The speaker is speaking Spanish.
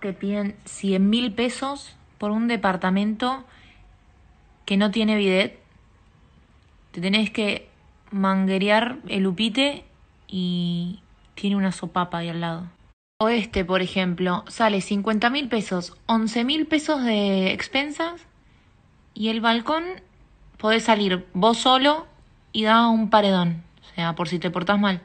te piden 100 mil pesos por un departamento que no tiene bidet. Te tenés que manguerear el upite y tiene una sopapa ahí al lado. O este, por ejemplo, sale 50 mil pesos, 11 mil pesos de expensas y el balcón podés salir vos solo y da un paredón. O sea, por si te portás mal.